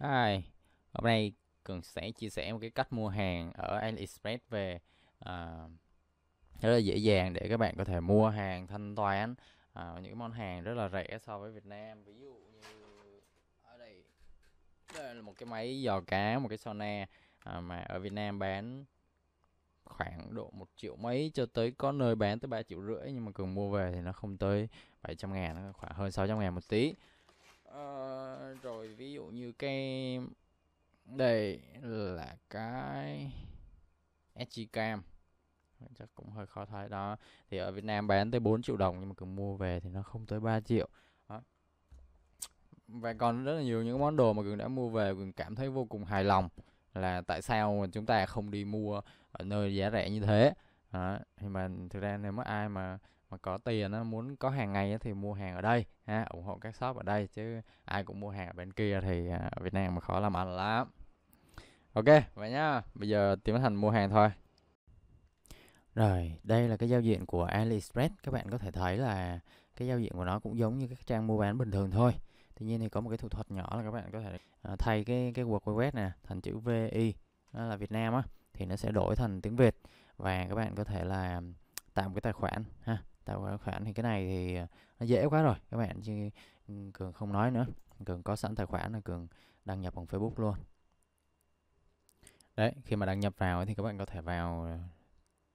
Hi, hôm nay Cường sẽ chia sẻ một cái cách mua hàng ở AliExpress về uh, rất là dễ dàng để các bạn có thể mua hàng thanh toán uh, những món hàng rất là rẻ so với Việt Nam ví dụ như ở đây đây là một cái máy giò cá một cái sauna uh, mà ở Việt Nam bán khoảng độ một triệu mấy cho tới có nơi bán tới 3 triệu rưỡi nhưng mà cường mua về thì nó không tới 700 ngàn nó khoảng hơn 600 ngàn một tí Ờ, rồi ví dụ như cái đây là cái Echicam chắc cũng hơi khó thấy đó thì ở Việt Nam bán tới 4 triệu đồng nhưng mà cứ mua về thì nó không tới 3 triệu đó. và còn rất là nhiều những món đồ mà cường đã mua về cường cảm thấy vô cùng hài lòng là tại sao chúng ta không đi mua ở nơi giá rẻ như thế đó. thì mà thực ra nếu mà ai mà mà có tiền nó muốn có hàng ngày thì mua hàng ở đây ha ủng hộ các shop ở đây chứ ai cũng mua hàng ở bên kia thì à, ở Việt Nam mà khó làm ăn lắm ok vậy nhá bây giờ tiến hành mua hàng thôi rồi đây là cái giao diện của AliExpress các bạn có thể thấy là cái giao diện của nó cũng giống như các trang mua bán bình thường thôi tuy nhiên thì có một cái thủ thuật nhỏ là các bạn có thể à, thay cái cái web này thành chữ vi đó là Việt Nam á thì nó sẽ đổi thành tiếng Việt và các bạn có thể là tạo một cái tài khoản ha tạo tài khoản thì cái này thì ờ, nó dễ quá rồi các bạn chứ ừ, cường không nói nữa cường có sẵn tài khoản là cường đăng nhập bằng facebook luôn đấy khi mà đăng nhập vào thì các bạn có thể vào ờ,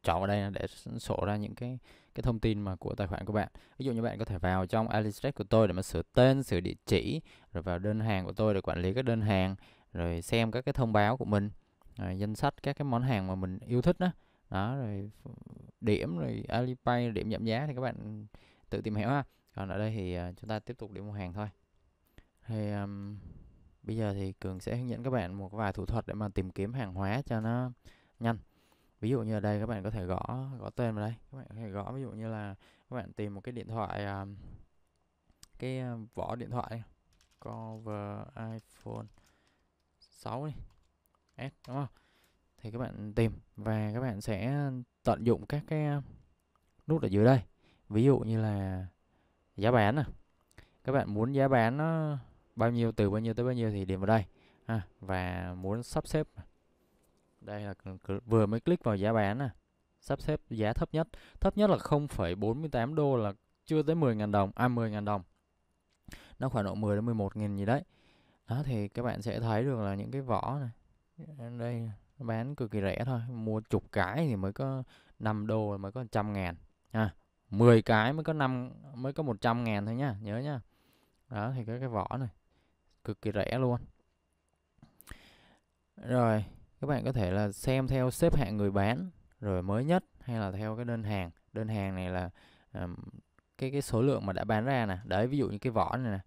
chọn ở đây để sổ ra những cái cái thông tin mà của tài khoản của bạn ví dụ như bạn có thể vào trong AliExpress của tôi để mà sửa tên sửa địa chỉ rồi vào đơn hàng của tôi để quản lý các đơn hàng rồi xem các cái thông báo của mình rồi danh sách các cái món hàng mà mình yêu thích đó đó rồi điểm rồi Alipay điểm giảm giá thì các bạn tự tìm hiểu ha còn ở đây thì à, chúng ta tiếp tục đi mua hàng thôi thì um, bây giờ thì cường sẽ hướng dẫn các bạn một vài thủ thuật để mà tìm kiếm hàng hóa cho nó nhanh ví dụ như ở đây các bạn có thể gõ gõ tên vào đây các bạn có thể gõ ví dụ như là các bạn tìm một cái điện thoại um, cái à, vỏ điện thoại cover iPhone 6 đi S đúng không thì các bạn tìm và các bạn sẽ tận dụng các cái nút ở dưới đây ví dụ như là giá bán nè các bạn muốn giá bán nó bao nhiêu từ bao nhiêu tới bao nhiêu thì điểm vào đây ha. và muốn sắp xếp đây là vừa mới click vào giá bán nè sắp xếp giá thấp nhất thấp nhất là 0,48 đô là chưa tới 10.000 đồng à 10.000 đồng nó khoảng độ 10 đến 11.000 gì đấy đó thì các bạn sẽ thấy được là những cái vỏ này đây bán cực kỳ rẻ thôi mua chục cái thì mới có 5 đô mới có trăm ngàn ha à, 10 cái mới có năm mới có 100 ngàn thôi nha nhớ nha đó thì cái cái vỏ này cực kỳ rẻ luôn rồi các bạn có thể là xem theo xếp hạng người bán rồi mới nhất hay là theo cái đơn hàng đơn hàng này là um, cái cái số lượng mà đã bán ra nè đấy ví dụ như cái vỏ này nè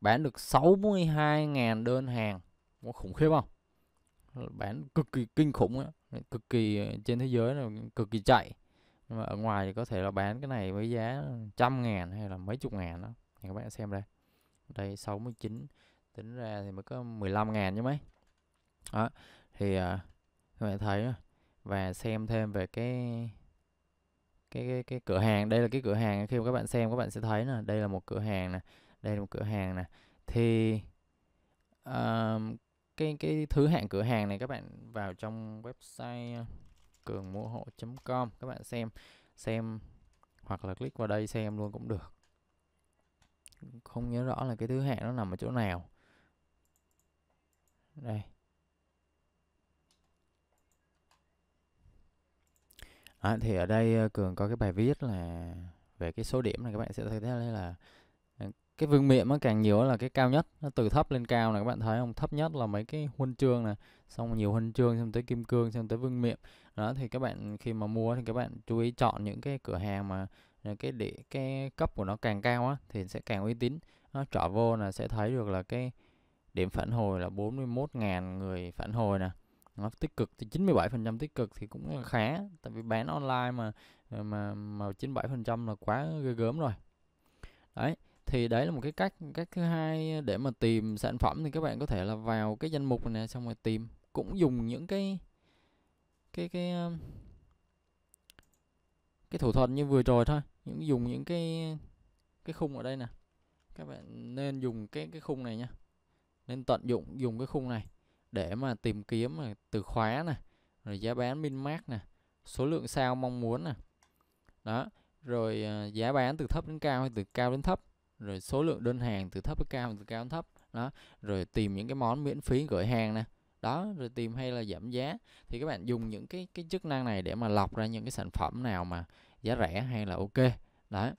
bán được 62.000 đơn hàng có khủng khiếp không bán cực kỳ kinh khủng á, cực kỳ ờ, trên thế giới là cực kỳ chạy nhưng mà ở ngoài thì có thể là bán cái này với giá trăm ngàn hay là mấy chục ngàn đó thì các bạn xem đây đây 69 tính ra thì mới có 15 ngàn chứ mấy đó thì ờ, các bạn thấy và xem thêm về cái cái cái, cái cửa hàng đây là cái cửa hàng khi mà các bạn xem các bạn sẽ thấy là đây là một cửa hàng nè đây là một cửa hàng nè thì uh, cái cái thứ hạng cửa hàng này các bạn vào trong website ờ, cường mua hộ com các bạn xem xem hoặc là click vào đây xem luôn cũng được không nhớ rõ là cái thứ hạng nó nằm ở chỗ nào đây à, thì ở đây ờ, cường có cái bài viết là về cái số điểm này các bạn sẽ thấy là cái vương miện nó càng nhiều là cái cao nhất nó từ thấp lên cao này các bạn thấy không thấp nhất là mấy cái huân chương này xong nhiều huân chương xong tới kim cương xong tới vương miện đó thì các bạn khi mà mua thì các bạn chú ý chọn những cái cửa hàng mà à, cái để cái cấp của nó càng cao á thì sẽ càng uy tín nó trở vô là sẽ thấy được là cái điểm phản hồi là 41.000 người phản hồi nè nó tích cực thì 97% tích cực thì cũng là khá tại vì bán online mà à, mà mà 97% là quá ghê gớm rồi đấy thì đấy là một cái cách cách thứ hai để mà tìm sản phẩm thì các bạn có thể là vào cái danh mục này xong rồi tìm cũng dùng những cái cái cái ờ, cái thủ thuật như vừa rồi thôi những dùng những cái cái khung ở đây nè các bạn nên dùng cái cái khung này nhá nên tận dụng dùng cái khung này để mà tìm kiếm mà từ khóa nè rồi giá bán min max nè số lượng sao mong muốn nè đó rồi ờ, giá bán từ thấp đến cao hay từ cao đến thấp rồi số lượng đơn hàng từ thấp tới cao từ cao đến thấp đó rồi tìm những cái món miễn phí gửi hàng nè đó rồi tìm hay là giảm giá thì các bạn dùng những cái cái chức năng này để mà lọc ra những cái sản phẩm nào mà giá rẻ hay là ok đó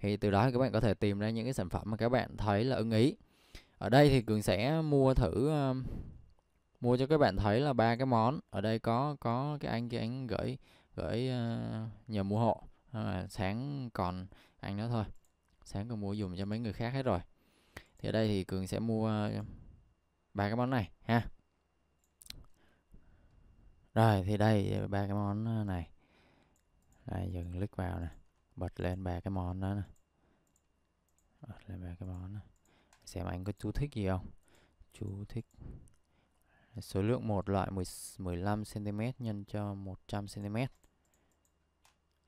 thì từ đó các bạn có thể tìm ra những cái sản phẩm mà các bạn thấy là ưng ý ở đây thì cường sẽ mua thử uh, mua cho các bạn thấy là ba cái món ở đây có có cái anh cái anh gửi gửi uh, nhờ mua hộ à, sáng còn anh đó thôi sáng cường mua dùng cho mấy người khác hết rồi thì ở đây thì cường sẽ mua ờ, ba cái món này ha rồi thì đây ba cái món ờ, này đây giờ click vào nè bật lên ba cái món đó nè bật lên ba cái món đó. xem anh có chú thích gì không chú thích số lượng một loại 10, 15 cm nhân cho 100 cm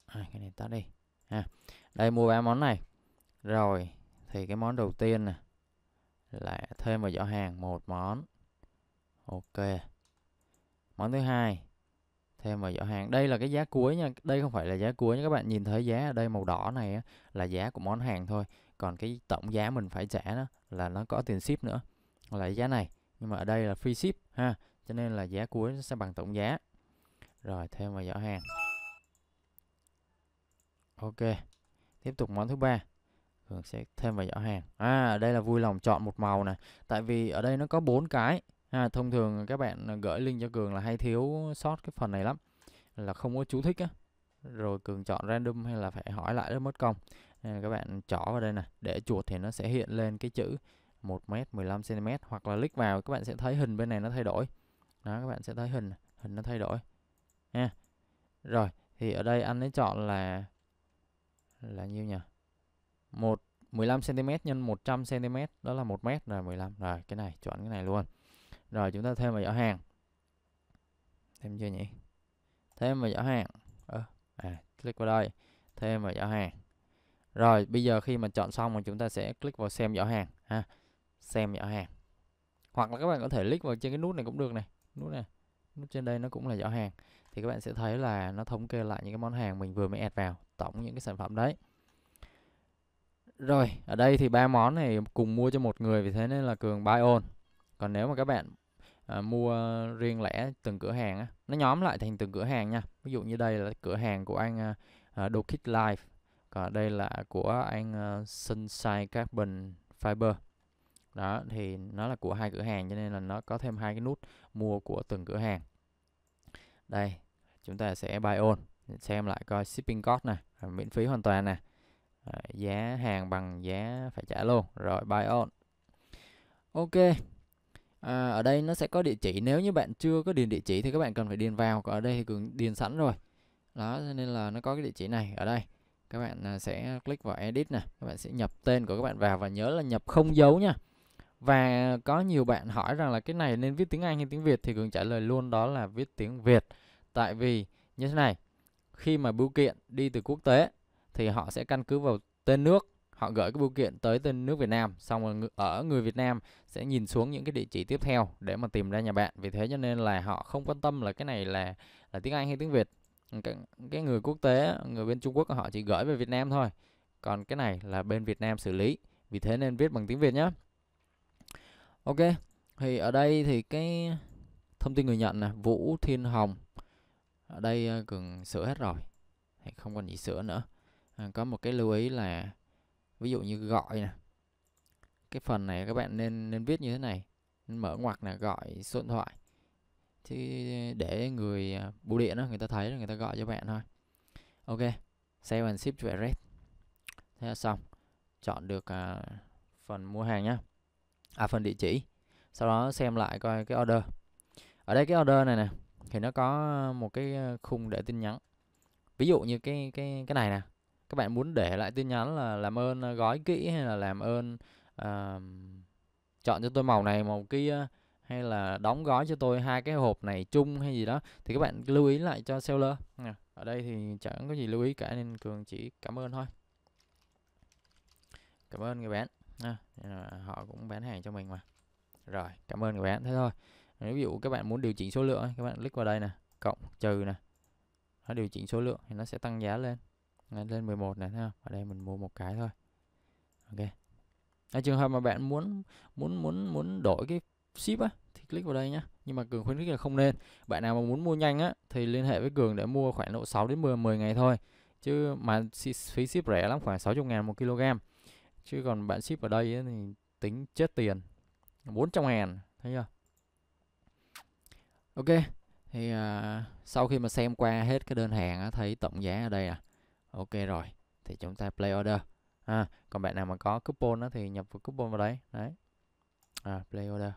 à, cái này tắt đi ha đây mua ba món này rồi, thì cái món đầu tiên nè là thêm vào giỏ hàng một món. Ok. Món thứ hai thêm vào giỏ hàng. Đây là cái giá cuối nha, đây không phải là giá cuối nha các bạn nhìn thấy giá ở đây màu đỏ này á, là giá của món hàng thôi, còn cái tổng giá mình phải trả đó là nó có tiền ship nữa. Là giá này, nhưng mà ở đây là free ship ha, cho nên là giá cuối sẽ bằng tổng giá. Rồi thêm vào giỏ hàng. Ok. Tiếp tục món thứ ba Phương sẽ thêm vào giỏ hàng. À, ở đây là vui lòng chọn một màu này. Tại vì ở đây nó có bốn cái. À, thông thường các bạn gửi link cho Cường là hay thiếu sót cái phần này lắm. Là không có chú thích á. Rồi Cường chọn random hay là phải hỏi lại rất mất công. À, các bạn chọn vào đây này. Để chuột thì nó sẽ hiện lên cái chữ 1m 15cm. Hoặc là click vào các bạn sẽ thấy hình bên này nó thay đổi. Đó, các bạn sẽ thấy hình. Hình nó thay đổi. Ha. Rồi, thì ở đây anh ấy chọn là là nhiêu nhỉ? 1 15 cm nhân 100 cm đó là 1 m rồi 15. Rồi cái này chọn cái này luôn. Rồi chúng ta thêm vào giỏ hàng. Thêm chưa nhỉ? Thêm vào giỏ hàng. Ờ, à, click vào đây. Thêm vào giỏ hàng. Rồi bây giờ khi mà chọn xong thì chúng ta sẽ click vào xem giỏ hàng ha. Xem giỏ hàng. Hoặc là các bạn có thể click vào trên cái nút này cũng được này, nút này. Nút trên đây nó cũng là giỏ hàng. Thì các bạn sẽ thấy là nó thống kê lại những cái món hàng mình vừa mới add vào, tổng những cái sản phẩm đấy. Rồi, ở đây thì ba món này cùng mua cho một người vì thế nên là Cường buy on. Còn nếu mà các bạn à, mua riêng lẻ từng cửa hàng á, nó nhóm lại thành từng cửa hàng nha. Ví dụ như đây là cửa hàng của anh à, à Đồ Kit Life, còn đây là của anh à, Sunshine Carbon Fiber. Đó thì nó là của hai cửa hàng cho nên là nó có thêm hai cái nút mua của từng cửa hàng. Đây, chúng ta sẽ buy on, xem lại coi shipping cost này, miễn phí hoàn toàn nè giá hàng bằng giá phải trả luôn. Rồi buy on. Ok. À, ở đây nó sẽ có địa chỉ. Nếu như bạn chưa có điền địa chỉ thì các bạn cần phải điền vào. Còn ở đây thì cường điền sẵn rồi. Đó, nên là nó có cái địa chỉ này ở đây. Các bạn à, sẽ click vào edit nè. Các bạn sẽ nhập tên của các bạn vào và nhớ là nhập không dấu nha. Và có nhiều bạn hỏi rằng là cái này nên viết tiếng Anh hay tiếng Việt thì Cường trả lời luôn đó là viết tiếng Việt. Tại vì như thế này, khi mà bưu kiện đi từ quốc tế thì họ sẽ căn cứ vào tên nước họ gửi cái bưu kiện tới tên nước Việt Nam xong rồi ở người Việt Nam sẽ nhìn xuống những cái địa chỉ tiếp theo để mà tìm ra nhà bạn vì thế cho nên là họ không quan tâm là cái này là là tiếng Anh hay tiếng Việt cái, cái người quốc tế người bên Trung Quốc họ chỉ gửi về Việt Nam thôi còn cái này là bên Việt Nam xử lý vì thế nên viết bằng tiếng Việt nhé Ok thì ở đây thì cái thông tin người nhận là Vũ Thiên Hồng ở đây ờ, cường sửa hết rồi không còn gì sửa nữa à, có một cái lưu ý là ví dụ như gọi nè cái phần này các bạn nên nên viết như thế này nên mở ngoặc là gọi số điện thoại chứ để người à, bưu điện đó người ta thấy là người ta gọi cho bạn thôi ok save and ship to address thế là xong chọn được à, phần mua hàng nhá à phần địa chỉ sau đó xem lại coi cái order ở đây cái order này nè thì nó có một cái à, khung để tin nhắn ví dụ như cái cái cái này nè các bạn muốn để lại tin nhắn là làm ơn à, gói kỹ hay là làm ơn uh, chọn cho tôi màu này màu kia hay là đóng gói cho tôi hai cái hộp này chung hay gì đó thì các bạn lưu ý lại cho seller ở đây thì chẳng có gì lưu ý cả nên cường chỉ cảm ơn thôi cảm ơn người bán à, họ cũng bán hàng cho mình mà rồi cảm ơn người bán thế thôi nếu ví dụ các bạn muốn điều chỉnh số lượng các bạn click vào đây nè cộng trừ nè nó điều chỉnh số lượng thì nó sẽ tăng giá lên Đấy, lên 11 này thấy không? Ở đây mình mua một cái thôi. Ok. À, trường hợp mà bạn muốn muốn muốn muốn đổi cái ship á thì click vào đây nhá. Nhưng mà cường khuyến khích là không nên. Bạn nào mà muốn mua nhanh á thì liên hệ với cường để mua khoảng độ 6 đến 10 10 ngày thôi. Chứ mà phí ship rẻ lắm khoảng 60 ngàn một kg. Chứ còn bạn ship ở đây ấy, thì tính chết tiền. 400 ngàn, thấy chưa? Ok, thì uh, sau khi mà xem qua hết cái đơn hàng á, thấy tổng giá ở đây à ok rồi thì chúng ta play order à, còn bạn nào mà có coupon đó thì nhập vào coupon vào đấy đấy à, play order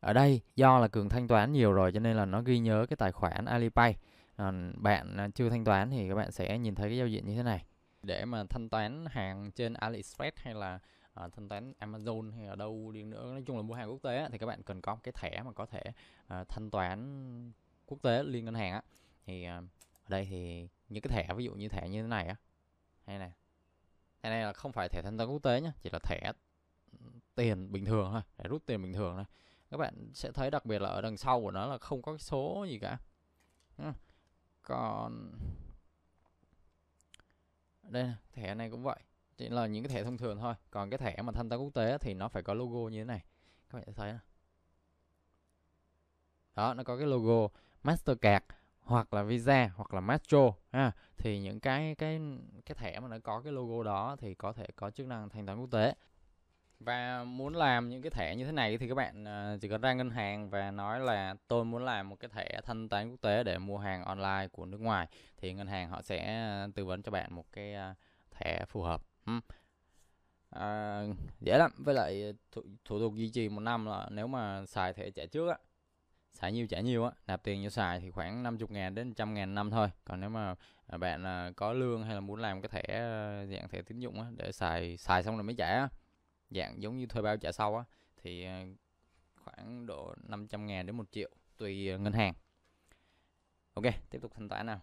ở đây do là cường thanh toán nhiều rồi cho nên là nó ghi nhớ cái tài khoản Alipay à, bạn chưa thanh toán thì các bạn sẽ nhìn thấy cái giao diện như thế này để mà thanh toán hàng trên AliExpress hay là à, thanh toán Amazon hay ở đâu đi nữa nói chung là mua hàng quốc tế á, thì các bạn cần có một cái thẻ mà có thể à, thanh toán quốc tế liên ngân hàng á thì à, ở đây thì những cái thẻ ví dụ như thẻ như thế này á hay này thẻ này là không phải thẻ thanh toán quốc tế nhé chỉ là thẻ tiền bình thường thôi để rút tiền bình thường thôi các bạn sẽ thấy đặc biệt là ở đằng sau của nó là không có cái số gì cả còn đây thẻ này cũng vậy chỉ là những cái thẻ thông thường thôi còn cái thẻ mà thanh toán quốc tế thì nó phải có logo như thế này các bạn sẽ thấy đó nó có cái logo Mastercard hoặc là Visa hoặc là Maestro ha thì những cái cái cái thẻ mà nó có cái logo đó thì có thể có chức năng thanh toán quốc tế và muốn làm những cái thẻ như thế này thì các bạn à, chỉ cần ra ngân hàng và nói là tôi muốn làm một cái thẻ thanh toán quốc tế để mua hàng online của nước ngoài thì ngân hàng họ sẽ à, tư vấn cho bạn một cái à, thẻ phù hợp à, dễ lắm với lại thủ, thủ tục duy trì một năm là nếu mà xài thẻ trả trước á xài nhiêu trả nhiêu á nạp tiền vô xài thì khoảng 50 ngàn đến trăm ngàn năm thôi còn nếu mà à, bạn à, có lương hay là muốn làm cái thẻ à, dạng thẻ tín dụng á để xài xài xong rồi mới trả á dạng giống như thuê bao trả sau á thì khoảng độ 500 ngàn đến 1 triệu tùy ngân hàng ok tiếp tục thanh toán nào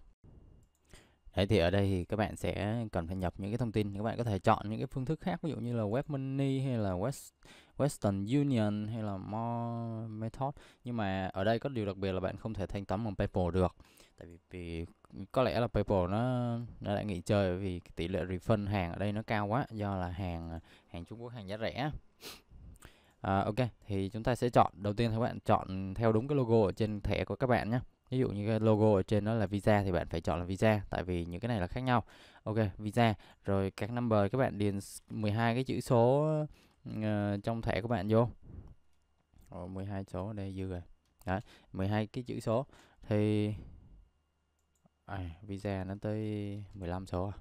Đấy thì ở đây thì các bạn sẽ cần phải nhập những cái thông tin các bạn có thể chọn những cái phương thức khác ví dụ như là WebMoney hay là West Western Union hay là More Method nhưng mà ở đây có điều đặc biệt là bạn không thể thanh toán bằng PayPal được tại vì, vì có lẽ là PayPal nó nó đã nghỉ chơi vì tỷ lệ refund hàng ở đây nó cao quá do là hàng hàng Trung Quốc hàng giá rẻ à, ok thì chúng ta sẽ chọn đầu tiên các bạn chọn theo đúng cái logo ở trên thẻ của các bạn nhé ví dụ như cái logo ở trên đó là visa thì bạn phải chọn là visa tại vì những cái này là khác nhau ok visa rồi các number các bạn điền 12 cái chữ số uh, trong thẻ của bạn vô Ồ, 12 số đây dư rồi đấy 12 cái chữ số thì à, visa nó tới 15 số à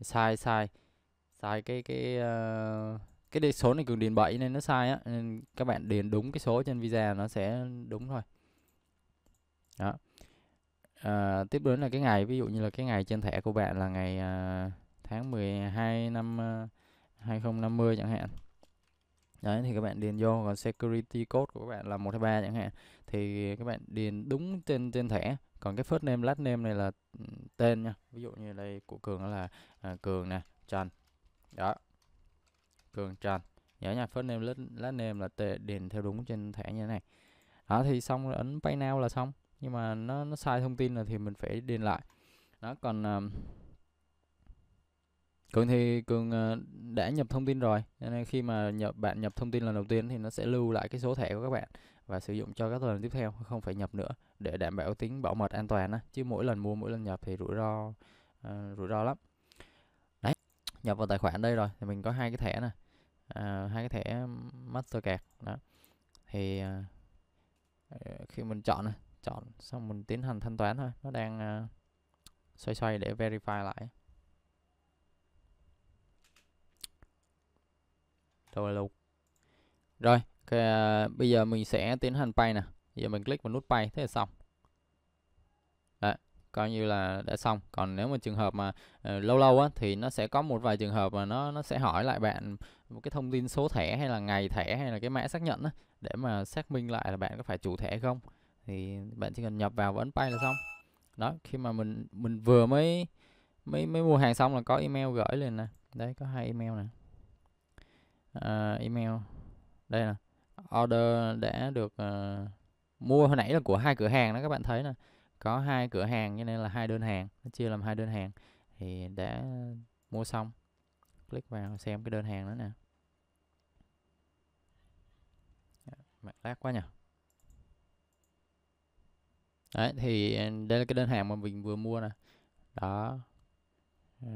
sai sai sai cái cái uh, cái số này cường điền 7 nên nó sai á nên các bạn điền đúng cái số trên visa nó sẽ đúng thôi đó à, tiếp đến là cái ngày ví dụ như là cái ngày trên thẻ của bạn là ngày à, tháng 12 năm à, ờ, 2050 chẳng hạn đấy thì các bạn điền vô còn security code của các bạn là 123 chẳng hạn thì các bạn điền đúng trên trên thẻ còn cái first name last name này là ừ, tên nha ví dụ như đây của cường là à, cường nè trần đó cường trần nhớ nha first name last, last name là tên điền theo đúng trên thẻ như thế này đó thì xong rồi ấn pay now là xong nhưng mà nó nó sai thông tin là thì mình phải điền lại đó còn uh, cường thì cường uh, đã nhập thông tin rồi nên khi mà nhập bạn nhập thông tin lần đầu tiên thì nó sẽ lưu lại cái số thẻ của các bạn và sử dụng cho các lần tiếp theo không phải nhập nữa để đảm bảo tính bảo mật an toàn á chứ mỗi lần mua mỗi lần nhập thì rủi ro uh, rủi ro lắm đấy nhập vào tài khoản đây rồi thì mình có hai cái thẻ này, à, hai cái thẻ mastercard đó thì à, ờ, khi mình chọn này chọn xong mình tiến hành thanh toán thôi nó đang uh, xoay xoay để verify lại rồi lục rồi okay, uh, bây giờ mình sẽ tiến hành pay nè giờ mình click vào nút pay thế là xong Đấy, coi như là đã xong còn nếu mà trường hợp mà uh, lâu lâu á thì nó sẽ có một vài trường hợp mà nó nó sẽ hỏi lại bạn một cái thông tin số thẻ hay là ngày thẻ hay là cái mã xác nhận á để mà xác minh lại là bạn có phải chủ thẻ không thì bạn chỉ cần nhập vào và ấn pay là xong đó khi mà mình mình vừa mới mới mới mua hàng xong là có email gửi lên nè đấy có hai email nè à, email đây nè order đã được uh, mua hồi nãy là của hai cửa hàng đó các bạn thấy nè có hai cửa hàng cho nên là hai đơn hàng nó chia làm hai đơn hàng thì đã mua xong click vào xem cái đơn hàng đó nè mệt lát quá nhỉ đấy thì ờ, đây là cái đơn hàng mà mình vừa mua nè đó ờ.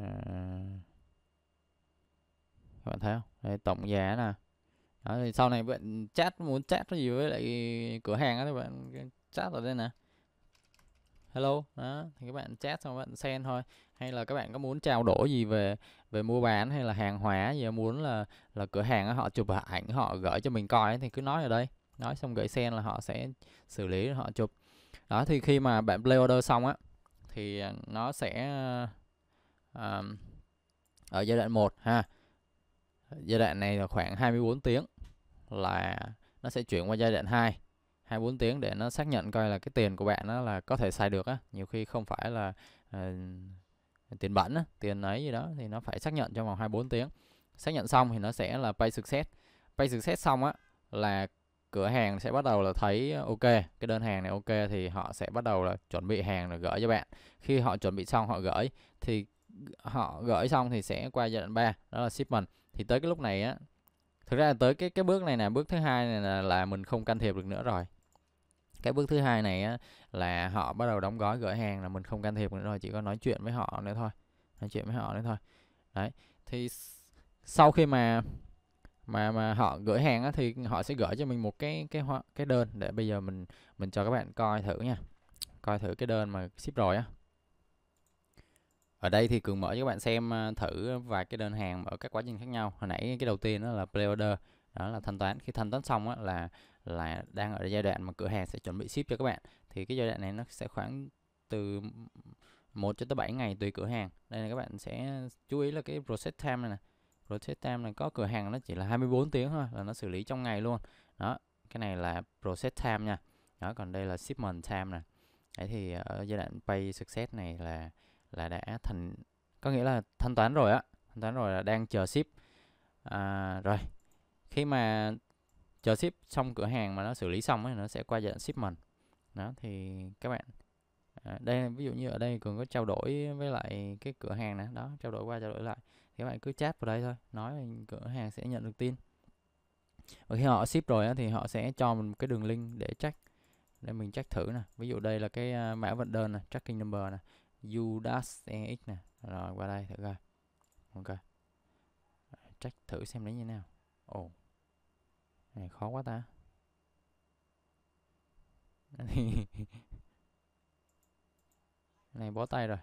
các bạn thấy không đây, tổng giá nè đó, thì sau này bạn chat muốn chat gì với lại cửa hàng đó thì bạn chat ở đây nè hello đó thì các bạn chat xong bạn send thôi hay là các bạn có muốn trao đổi gì về về mua bán hay là hàng hóa gì muốn là là cửa hàng họ chụp ảnh họ gửi cho mình coi thì cứ nói ở đây nói xong gửi send là họ sẽ xử lý họ chụp đó thì khi mà bạn play order xong á thì à, nó sẽ uh, ở giai đoạn 1 ha giai đoạn này là khoảng 24 tiếng là nó sẽ chuyển qua giai đoạn 2 24 tiếng để nó xác nhận coi là cái tiền của bạn nó là có thể xài được á nhiều khi không phải là uh, tiền bẩn á, tiền ấy gì đó thì nó phải xác nhận trong vòng 24 tiếng xác nhận xong thì nó sẽ là pay success pay success xong á là cửa hàng sẽ bắt đầu là thấy ờ, ok cái đơn hàng này ok thì họ sẽ bắt đầu là chuẩn bị hàng rồi gửi cho bạn khi họ chuẩn bị xong họ gửi thì họ gửi xong thì sẽ qua giai đoạn 3 đó là shipment thì tới cái lúc này á thực ra tới cái cái bước này là bước thứ hai này là, là mình không can thiệp được nữa rồi cái bước thứ hai này á, là họ bắt đầu đóng gói gửi hàng là mình không can thiệp nữa rồi chỉ có nói chuyện với họ nữa thôi nói chuyện với họ nữa thôi đấy thì sau khi mà mà mà họ gửi hàng á, thì họ sẽ gửi cho mình một cái cái hoa cái đơn để bây giờ mình mình cho các bạn coi thử nha coi thử cái đơn mà ship rồi á ở đây thì cường mở cho các bạn xem ờ, thử vài cái đơn hàng ở các quá trình khác nhau hồi nãy cái đầu tiên đó là pre-order đó là thanh toán khi thanh toán xong á, là là đang ở giai đoạn mà cửa hàng sẽ chuẩn bị ship cho các bạn thì cái giai đoạn này nó sẽ khoảng từ 1 cho tới 7 ngày tùy cửa hàng đây là các bạn sẽ chú ý là cái process time này nè Process time này có cửa hàng nó chỉ là 24 tiếng thôi là nó xử lý trong ngày luôn đó cái này là process time nha đó còn đây là shipment time nè đấy thì ở giai đoạn pay success này là là đã thành có nghĩa là thanh toán rồi á thanh toán rồi là đang chờ ship à, rồi khi mà chờ ship xong cửa hàng mà nó xử lý xong thì nó sẽ qua giai đoạn shipment đó thì các bạn à, đây ví dụ như ở đây cường có trao đổi với lại cái cửa hàng nè, đó trao đổi qua trao đổi lại các bạn cứ chat vào đây thôi nói là cửa hàng sẽ nhận được tin và khi họ ship rồi thì họ sẽ cho mình một cái đường link để check để mình check thử nè ví dụ đây là cái à, mã vận đơn nè tracking number nè udas ex nè rồi qua đây thử coi ok check thử xem nó như nào ồ oh. này khó quá ta này bó tay rồi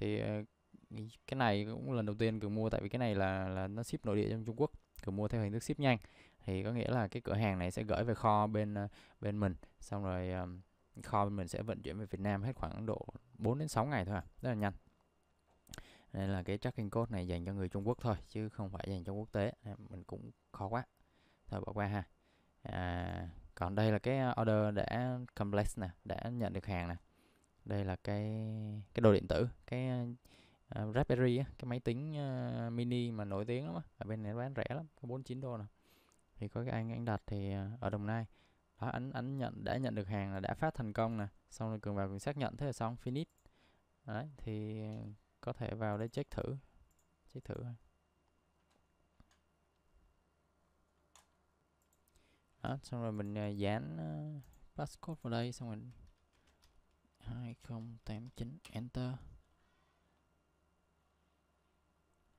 thì ờ, cái này cũng lần đầu tiên cường mua tại vì cái này là là nó ship nội địa trong Trung Quốc cường mua theo hình thức ship nhanh thì có nghĩa là cái cửa hàng này sẽ gửi về kho bên ờ, bên mình xong rồi ờ, kho bên mình sẽ vận chuyển về Việt Nam hết khoảng độ 4 đến 6 ngày thôi à rất là nhanh nên là cái tracking code này dành cho người Trung Quốc thôi chứ không phải dành cho quốc tế à, mình cũng khó quá thôi bỏ qua ha à, còn đây là cái order đã complex nè đã nhận được hàng nè đây là cái cái đồ điện tử cái uh, Raspberry á, cái máy tính uh, mini mà nổi tiếng lắm á. ở bên này bán rẻ lắm có 49 đô nè thì có cái anh anh đặt thì uh, ở Đồng Nai đó anh anh nhận đã nhận được hàng là đã phát thành công nè xong rồi cường vào cường xác nhận thế là xong finish đấy thì có thể vào đây check thử check thử đó xong rồi mình uh, dán uh, passcode vào đây xong rồi 2089 enter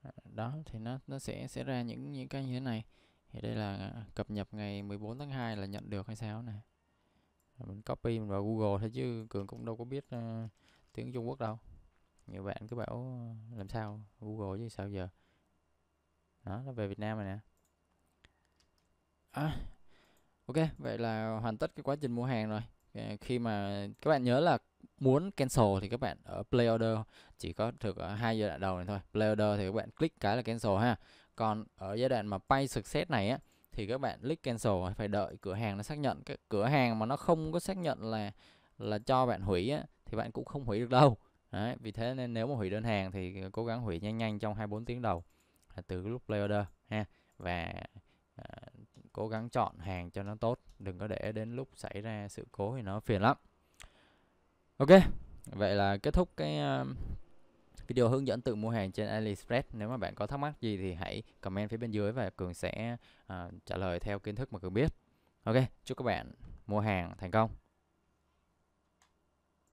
à, đó thì nó nó sẽ sẽ ra những những cái như thế này thì đây là à, cập nhật ngày 14 tháng 2 là nhận được hay sao này mình copy mình vào Google thôi chứ cường cũng đâu có biết uh, tiếng Trung Quốc đâu nhiều bạn cứ bảo ờ, làm sao Google chứ sao giờ đó nó về Việt Nam rồi nè à, ok vậy là hoàn tất cái quá trình mua hàng rồi ờ, khi mà các bạn nhớ là muốn cancel thì các bạn ở play order chỉ có thực ở hai giai đoạn đầu này thôi play order thì các bạn click cái là cancel ha còn ở giai đoạn mà pay success này á thì các bạn click cancel phải đợi cửa hàng nó xác nhận cái cửa hàng mà nó không có xác nhận là là cho bạn hủy á, thì bạn cũng không hủy được đâu Đấy, vì thế nên nếu mà hủy đơn hàng thì cố gắng hủy nhanh nhanh trong 24 tiếng đầu từ lúc play order ha và à, cố gắng chọn hàng cho nó tốt đừng có để đến lúc xảy ra sự cố thì nó phiền lắm ok vậy là kết thúc cái video ờ, hướng dẫn tự mua hàng trên AliExpress. Nếu mà bạn có thắc mắc gì thì hãy comment phía bên dưới và Cường sẽ uh, trả lời theo kiến thức mà Cường biết. Ok, chúc các bạn mua hàng thành công.